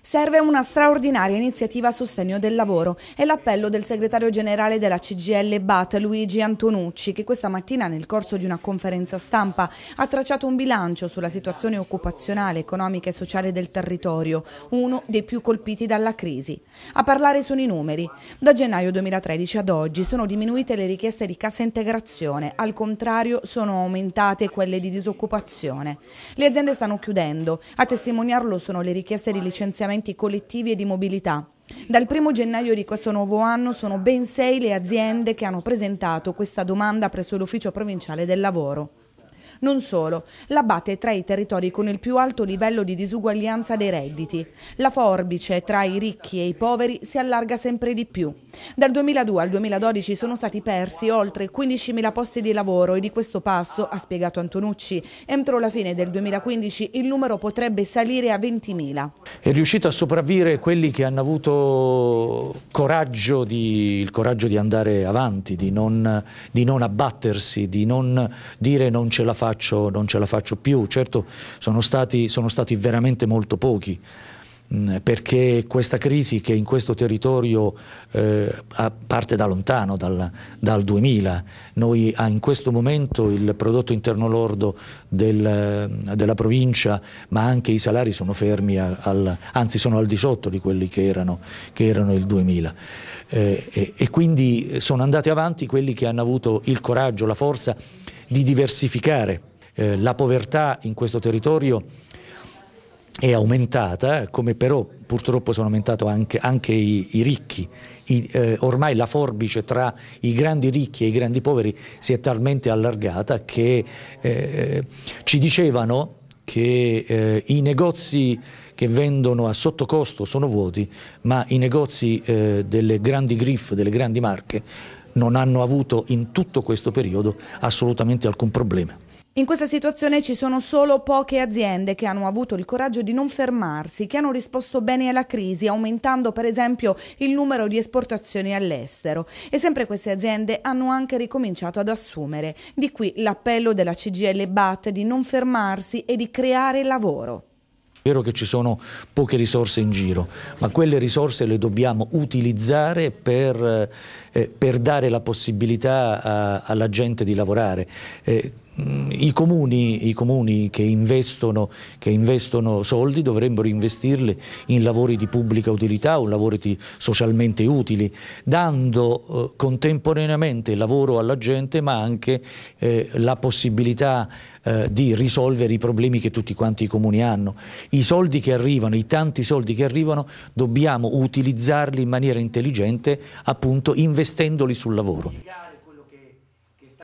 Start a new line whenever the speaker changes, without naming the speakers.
Serve una straordinaria iniziativa a sostegno del lavoro. È l'appello del segretario generale della CGL BAT, Luigi Antonucci, che questa mattina nel corso di una conferenza stampa ha tracciato un bilancio sulla situazione occupazionale, economica e sociale del territorio, uno dei più colpiti dalla crisi. A parlare sono i numeri. Da gennaio 2013 ad oggi sono diminuite le richieste di cassa integrazione, al contrario sono aumentate quelle di disoccupazione. Le aziende stanno chiudendo, a testimoniarlo sono le richieste di licenziamenti collettivi e di mobilità. Dal 1 gennaio di questo nuovo anno sono ben sei le aziende che hanno presentato questa domanda presso l'Ufficio Provinciale del Lavoro. Non solo, l'Abate è tra i territori con il più alto livello di disuguaglianza dei redditi. La forbice tra i ricchi e i poveri si allarga sempre di più. Dal 2002 al 2012 sono stati persi oltre 15.000 posti di lavoro e di questo passo, ha spiegato Antonucci, entro la fine del 2015 il numero potrebbe salire a 20.000.
È riuscito a sopravvivere quelli che hanno avuto coraggio di, il coraggio di andare avanti, di non, di non abbattersi, di non dire non ce la faccio faccio, non ce la faccio più. Certo sono stati, sono stati veramente molto pochi mm, perché questa crisi che in questo territorio eh, parte da lontano, dal, dal, 2000, noi ah, in questo momento il prodotto interno lordo del, della provincia, ma anche i salari sono fermi, al, anzi sono al di sotto di quelli che erano, che erano il 2000. Eh, e, e quindi sono andati avanti quelli che hanno avuto il coraggio, la forza di diversificare. Eh, la povertà in questo territorio è aumentata, come però purtroppo sono aumentati anche, anche i, i, ricchi. I, eh, ormai la forbice tra i grandi ricchi e i grandi poveri si è talmente allargata che eh, ci dicevano che eh, i negozi che vendono a sottocosto sono vuoti, ma i negozi eh, delle grandi griff, delle grandi marche, non hanno avuto in tutto questo periodo assolutamente alcun problema.
In questa situazione ci sono solo poche aziende che hanno avuto il coraggio di non fermarsi, che hanno risposto bene alla crisi, aumentando per esempio il numero di esportazioni all'estero. E sempre queste aziende hanno anche ricominciato ad assumere. Di qui l'appello della CGL BAT di non fermarsi e di creare lavoro.
È vero che ci sono poche risorse in giro, ma quelle risorse le dobbiamo utilizzare per, eh, eh per dare la possibilità a, alla gente di lavorare. Eh, Mm, I comuni, I comuni, che, investono, che investono soldi dovrebbero investirli in lavori di pubblica utilità o lavori di, socialmente utili, dando eh, contemporaneamente lavoro alla gente ma anche eh, la possibilità eh, di risolvere i problemi che tutti quanti i comuni hanno. I soldi che arrivano, i tanti soldi che arrivano, dobbiamo utilizzarli in maniera intelligente appunto investendoli sul lavoro.